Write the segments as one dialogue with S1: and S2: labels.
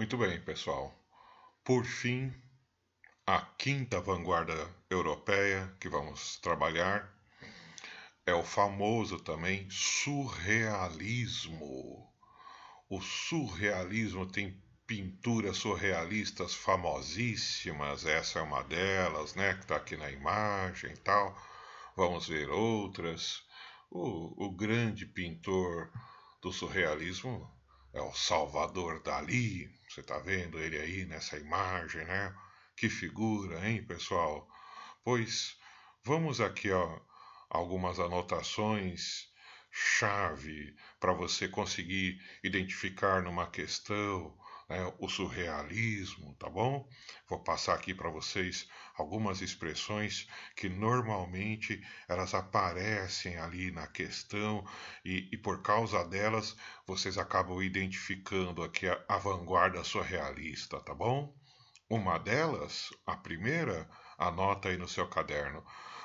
S1: Muito bem, pessoal. Por fim, a quinta vanguarda europeia que vamos trabalhar é o famoso também surrealismo. O surrealismo tem pinturas surrealistas famosíssimas, essa é uma delas, né, que está aqui na imagem e tal. Vamos ver outras. O, o grande pintor do surrealismo é o Salvador Dali. Você está vendo ele aí nessa imagem, né? Que figura, hein, pessoal? Pois vamos aqui, ó, algumas anotações chave para você conseguir identificar numa questão né, o surrealismo, tá bom? Vou passar aqui para vocês algumas expressões que normalmente elas aparecem ali na questão e, e por causa delas vocês acabam identificando aqui a, a vanguarda surrealista, tá bom? Uma delas, a primeira, anota aí no seu caderno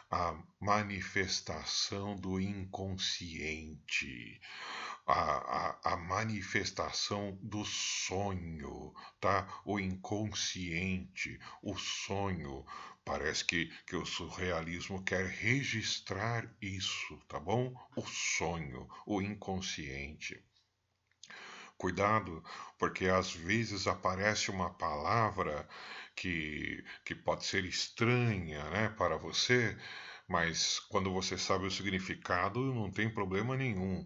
S1: a manifestação do inconsciente a, a, a manifestação do sonho, tá? O inconsciente, o sonho. Parece que, que o surrealismo quer registrar isso, tá bom? O sonho, o inconsciente. Cuidado, porque às vezes aparece uma palavra que, que pode ser estranha né, para você, mas quando você sabe o significado, não tem problema nenhum.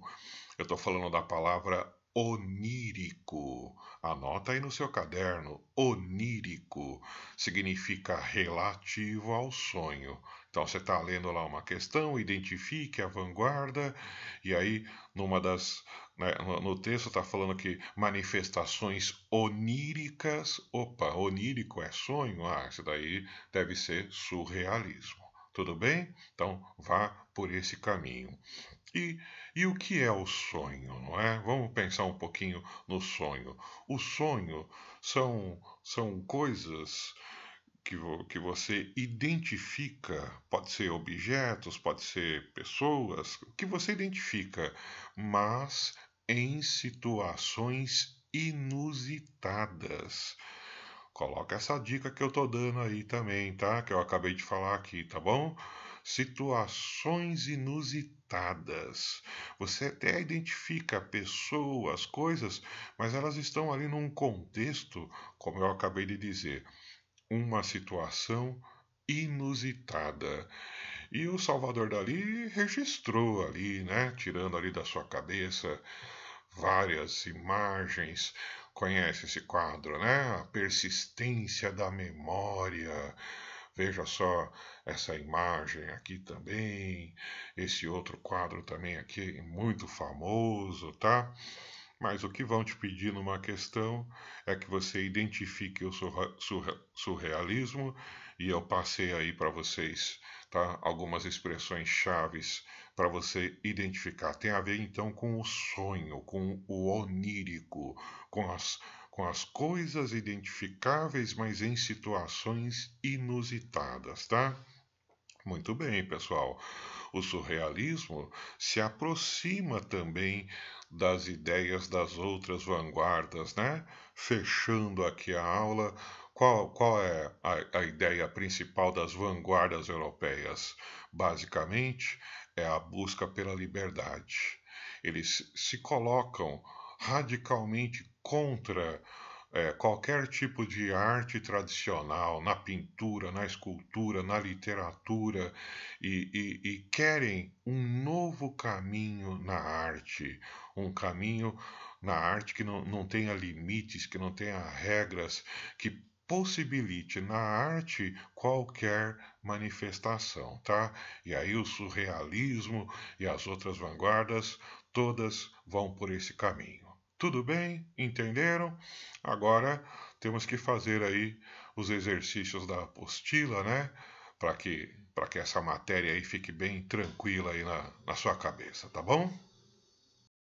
S1: Eu estou falando da palavra onírico. Anota aí no seu caderno, onírico significa relativo ao sonho. Então você está lendo lá uma questão, identifique a vanguarda, e aí numa das né, no texto está falando que manifestações oníricas. Opa, onírico é sonho? Ah, isso daí deve ser surrealismo. Tudo bem? Então vá por esse caminho. E, e o que é o sonho, não é? Vamos pensar um pouquinho no sonho. O sonho são, são coisas que, vo, que você identifica, pode ser objetos, pode ser pessoas, que você identifica, mas em situações inusitadas coloca essa dica que eu tô dando aí também, tá? Que eu acabei de falar aqui, tá bom? Situações inusitadas. Você até identifica pessoas, coisas, mas elas estão ali num contexto, como eu acabei de dizer, uma situação inusitada. E o Salvador Dali registrou ali, né, tirando ali da sua cabeça várias imagens, Conhece esse quadro, né? A persistência da memória. Veja só essa imagem aqui também, esse outro quadro também aqui, muito famoso, tá? Mas o que vão te pedir numa questão é que você identifique o surra, surra, surrealismo, e eu passei aí para vocês tá? algumas expressões chaves para você identificar. Tem a ver então com o sonho, com o onírico, com as, com as coisas identificáveis, mas em situações inusitadas, tá? Muito bem, pessoal. O surrealismo se aproxima também das ideias das outras vanguardas, né? Fechando aqui a aula, qual, qual é a, a ideia principal das vanguardas europeias? Basicamente, é a busca pela liberdade. Eles se colocam radicalmente contra é, qualquer tipo de arte tradicional, na pintura, na escultura, na literatura, e, e, e querem um novo caminho na arte, um caminho na arte que não, não tenha limites, que não tenha regras, que possibilite na arte qualquer manifestação, tá? E aí o surrealismo e as outras vanguardas todas vão por esse caminho. Tudo bem? Entenderam? Agora temos que fazer aí os exercícios da apostila, né? Para que, que essa matéria aí fique bem tranquila aí na, na sua cabeça, tá bom?